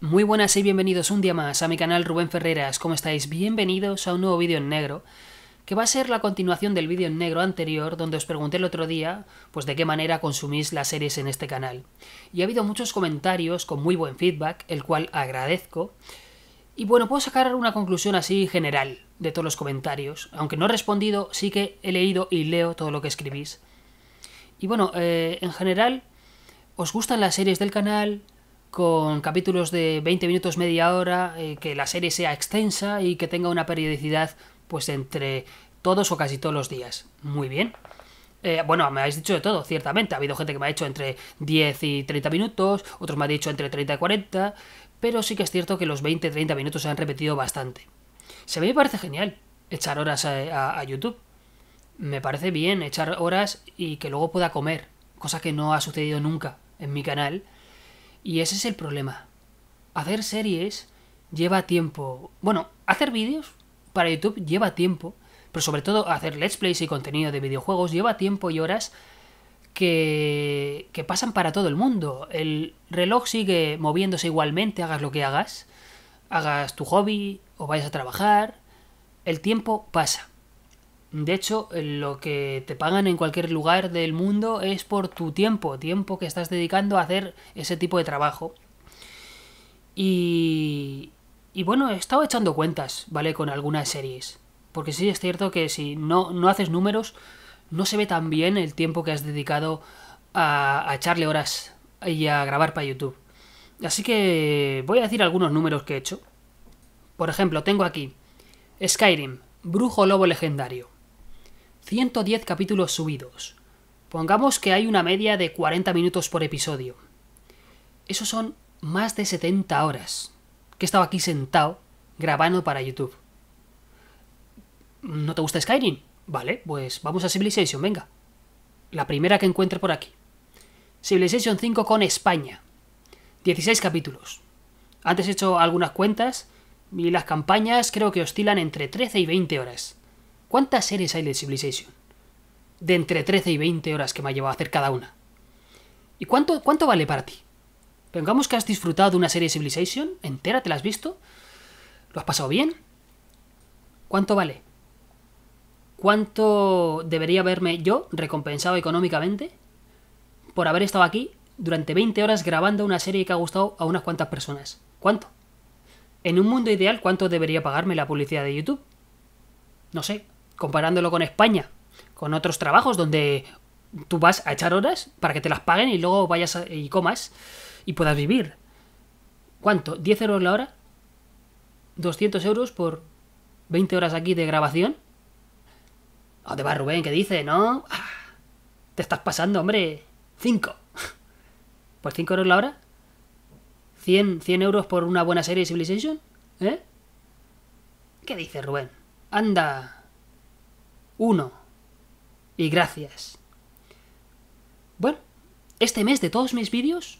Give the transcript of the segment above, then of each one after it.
Muy buenas y bienvenidos un día más a mi canal Rubén Ferreras. ¿Cómo estáis? Bienvenidos a un nuevo vídeo en negro, que va a ser la continuación del vídeo en negro anterior, donde os pregunté el otro día, pues de qué manera consumís las series en este canal. Y ha habido muchos comentarios con muy buen feedback, el cual agradezco. Y bueno, puedo sacar una conclusión así general de todos los comentarios. Aunque no he respondido, sí que he leído y leo todo lo que escribís. Y bueno, eh, en general, ¿os gustan las series del canal? con capítulos de 20 minutos, media hora, eh, que la serie sea extensa y que tenga una periodicidad pues entre todos o casi todos los días. Muy bien. Eh, bueno, me habéis dicho de todo, ciertamente. Ha habido gente que me ha dicho entre 10 y 30 minutos, otros me han dicho entre 30 y 40, pero sí que es cierto que los 20-30 minutos se han repetido bastante. Se me parece genial echar horas a YouTube. Me parece bien echar horas y que luego pueda comer, cosa que no ha sucedido nunca en mi canal y ese es el problema. Hacer series lleva tiempo. Bueno, hacer vídeos para YouTube lleva tiempo, pero sobre todo hacer let's plays y contenido de videojuegos lleva tiempo y horas que, pasan para todo el mundo. El reloj sigue moviéndose igualmente, hagas lo que hagas, hagas tu hobby o vayas a trabajar, el tiempo pasa. De hecho, lo que te pagan en cualquier lugar del mundo es por tu tiempo, tiempo que estás dedicando a hacer ese tipo de trabajo. Y, y bueno, he estado echando cuentas, ¿vale? Con algunas series. Porque sí es cierto que si no, no haces números, no se ve tan bien el tiempo que has dedicado a echarle horas y a grabar para YouTube. Así que voy a decir algunos números que he hecho. Por ejemplo, tengo aquí Skyrim, Brujo Lobo Legendario. 110 capítulos subidos. Pongamos que hay una media de 40 minutos por episodio. Eso son más de 70 horas que he estado aquí sentado grabando para YouTube. ¿No te gusta Skyrim? Vale, pues vamos a Civilization, venga. La primera que encuentre por aquí. Civilization 5 con España. 16 capítulos. Antes he hecho algunas cuentas y las campañas creo que oscilan entre 13 y 20 horas. ¿Cuántas series hay de Civilization? De entre 13 y 20 horas que me ha llevado a hacer cada una. ¿Y cuánto, cuánto vale para ti? Vengamos que has disfrutado de una serie de Civilization entera, ¿te la has visto? ¿Lo has pasado bien? ¿Cuánto vale? ¿Cuánto debería haberme yo recompensado económicamente por haber estado aquí durante 20 horas grabando una serie que ha gustado a unas cuantas personas? ¿Cuánto? En un mundo ideal, ¿cuánto debería pagarme la publicidad de YouTube? No sé, comparándolo con España, con otros trabajos donde tú vas a echar horas para que te las paguen y luego vayas y comas y puedas vivir. ¿Cuánto? ¿10 euros la hora? ¿200 euros por 20 horas aquí de grabación? ¿A ah, dónde va Rubén? ¿Qué dice? ¿No? Ah, te estás pasando, hombre. 5. ¿Por 5 euros la hora? ¿100, ¿100 euros por una buena serie de Civilization? ¿Eh? ¿Qué dice Rubén? Anda, uno. Y gracias. Bueno, este mes de todos mis vídeos,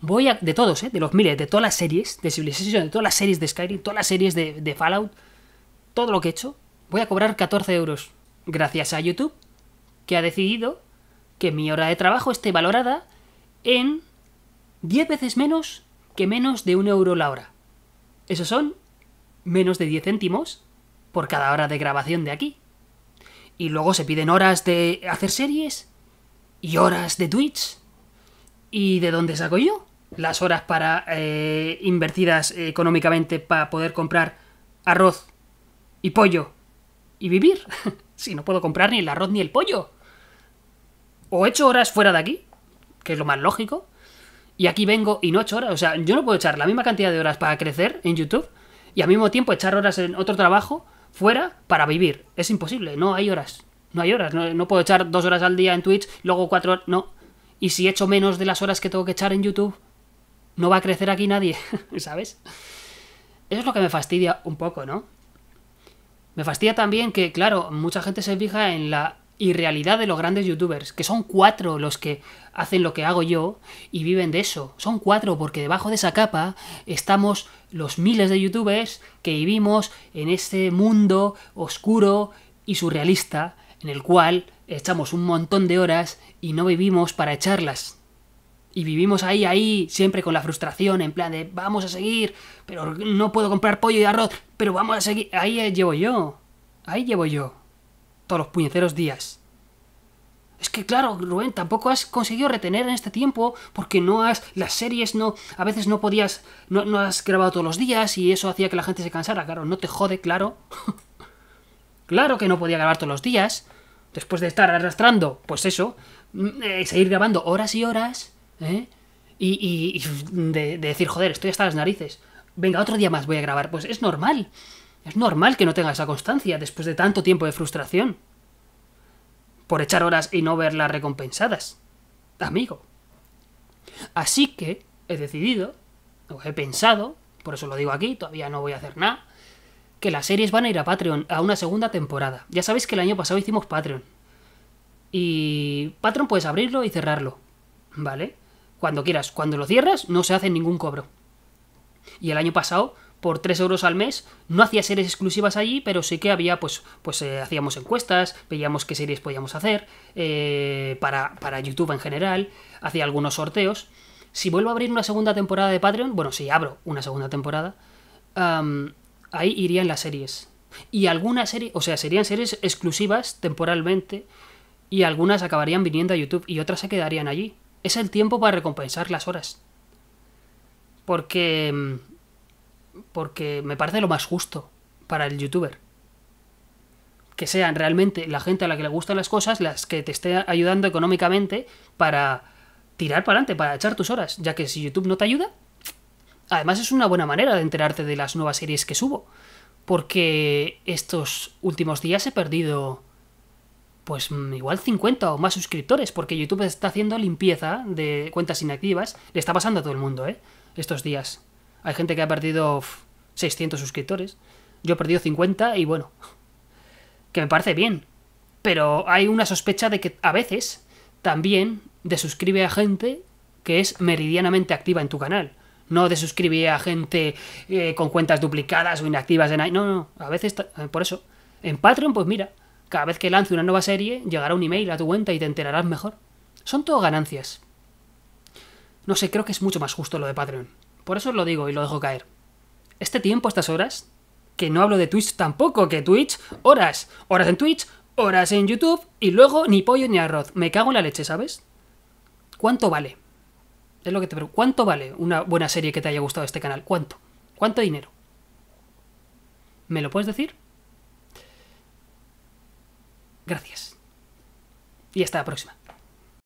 voy a... De todos, ¿eh? De los miles, de todas las series de Civilization, de todas las series de Skyrim, todas las series de, de Fallout, todo lo que he hecho, voy a cobrar 14 euros. Gracias a YouTube, que ha decidido que mi hora de trabajo esté valorada en 10 veces menos que menos de un euro la hora. Esos son menos de 10 céntimos por cada hora de grabación de aquí. Y luego se piden horas de hacer series y horas de Twitch. ¿Y de dónde saco yo? Las horas para eh, invertidas económicamente para poder comprar arroz y pollo y vivir. si no puedo comprar ni el arroz ni el pollo. O echo horas fuera de aquí, que es lo más lógico. Y aquí vengo y no echo horas. O sea, yo no puedo echar la misma cantidad de horas para crecer en YouTube y al mismo tiempo echar horas en otro trabajo fuera para vivir. Es imposible, no hay horas. No hay horas, no, puedo echar dos horas al día en Twitch, luego cuatro horas, no. Y si echo menos de las horas que tengo que echar en YouTube, no va a crecer aquí nadie, ¿sabes? Eso es lo que me fastidia un poco, ¿no? Me fastidia también que, claro, mucha gente se fija en la y realidad de los grandes youtubers, que son cuatro los que hacen lo que hago yo y viven de eso. Son cuatro porque debajo de esa capa estamos los miles de youtubers que vivimos en ese mundo oscuro y surrealista en el cual echamos un montón de horas y no vivimos para echarlas. Y vivimos ahí, ahí, siempre con la frustración, en plan de vamos a seguir, pero no puedo comprar pollo y arroz, pero vamos a seguir. Ahí llevo yo. Ahí llevo yo todos los puñeceros días. Es que claro, Rubén, tampoco has conseguido retener en este tiempo porque no has las series no a veces no podías no, has grabado todos los días y eso hacía que la gente se cansara, claro, no te jode, claro. claro que no podía grabar todos los días después de estar arrastrando, pues eso, mm, eh, seguir grabando horas y horas, ¿eh? Y, y, de, de decir, joder, estoy hasta las narices. Venga, otro día más voy a grabar. Pues es normal. Es normal que no tengas esa constancia después de tanto tiempo de frustración. Por echar horas y no verlas recompensadas. Amigo. Así que he decidido, o he pensado, por eso lo digo aquí, todavía no voy a hacer nada, que las series van a ir a Patreon a una segunda temporada. Ya sabéis que el año pasado hicimos Patreon. Y Patreon puedes abrirlo y cerrarlo. ¿Vale? Cuando quieras. Cuando lo cierras no se hace ningún cobro. Y el año pasado por 3 euros al mes. No hacía series exclusivas allí, pero sí que había, pues, pues eh, hacíamos encuestas, veíamos qué series podíamos hacer eh, para, para YouTube en general, hacía algunos sorteos. Si vuelvo a abrir una segunda temporada de Patreon, bueno, si abro una segunda temporada, ahí irían las series. Y algunas series, o sea, serían series exclusivas temporalmente, y algunas acabarían viniendo a YouTube y otras se quedarían allí. Es el tiempo para recompensar las horas. Porque mm, porque me parece lo más justo para el youtuber. Que sean realmente la gente a la que le gustan las cosas las que te esté ayudando económicamente para tirar para adelante, para echar tus horas, ya que si YouTube no te ayuda, además es una buena manera de enterarte de las nuevas series que subo, porque estos últimos días he perdido pues mm, igual 50 o más suscriptores, porque YouTube está haciendo limpieza de cuentas inactivas, le está pasando a todo el mundo, ¿eh? Estos días. Hay gente que ha perdido 600 suscriptores. Yo he perdido 50 y bueno, que me parece bien. Pero hay una sospecha de que a veces también desuscribe a gente que es meridianamente activa en tu canal. No desuscribe a gente eh, con cuentas duplicadas o inactivas en... No, no, a veces... Eh, por eso. En Patreon, pues mira, cada vez que lance una nueva serie, llegará un email a tu cuenta y te enterarás mejor. Son todo ganancias. No sé, creo que es mucho más justo lo de Patreon. Por eso os lo digo y lo dejo caer. Este tiempo, estas horas, que no hablo de Twitch tampoco, que Twitch, horas, horas en Twitch, horas en YouTube y luego ni pollo ni arroz. Me cago en la leche, ¿sabes? ¿Cuánto vale? Es lo que te pregunto. ¿Cuánto vale una buena serie que te haya gustado este canal? ¿Cuánto? ¿Cuánto dinero? ¿Me lo puedes decir? Gracias. Y hasta la próxima.